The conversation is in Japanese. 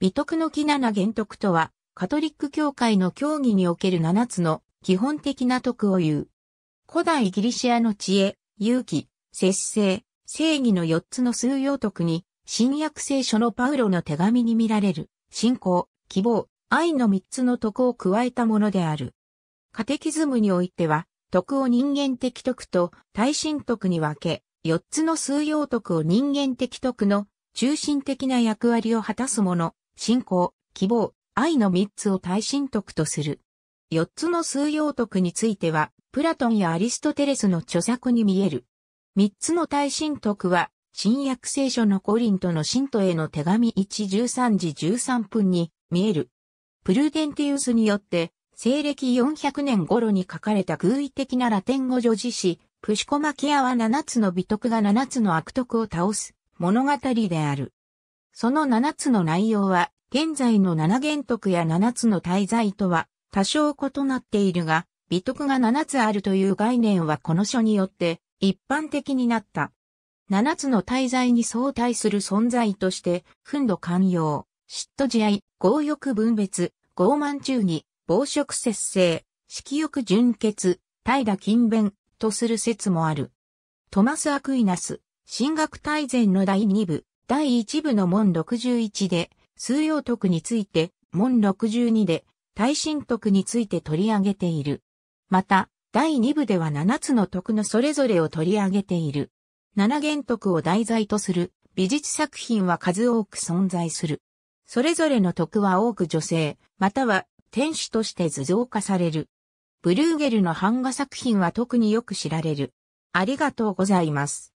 美徳の木七原徳とは、カトリック教会の教義における七つの基本的な徳を言う。古代ギリシアの知恵、勇気、節制、正義の四つの数要徳に、新約聖書のパウロの手紙に見られる、信仰、希望、愛の三つの徳を加えたものである。カテキズムにおいては、徳を人間的徳と耐震徳に分け、四つの数要徳を人間的徳の中心的な役割を果たすもの信仰、希望、愛の3つを大神徳とする。4つの数要徳については、プラトンやアリストテレスの著作に見える。3つの大神徳は、新約聖書のコリントの信徒への手紙113時13分に見える。プルデンティウスによって、西暦400年頃に書かれた偶意的なラテン語女子詩、プシコマキアは7つの美徳が7つの悪徳を倒す物語である。その7つの内容は、現在の7原徳や7つの大罪とは多少異なっているが、美徳が7つあるという概念はこの書によって一般的になった。7つの大罪に相対する存在として、憤怒寛容、嫉妬慈愛、強欲分別、傲慢中義、暴食節制、色欲純潔、怠惰勤勉とする説もある。トマス・アクイナス、進学大全の第2部、第1部の門61で、数用徳について、門62で、耐震徳について取り上げている。また、第2部では7つの徳のそれぞれを取り上げている。7元徳を題材とする美術作品は数多く存在する。それぞれの徳は多く女性、または天使として図像化される。ブルーゲルの版画作品は特によく知られる。ありがとうございます。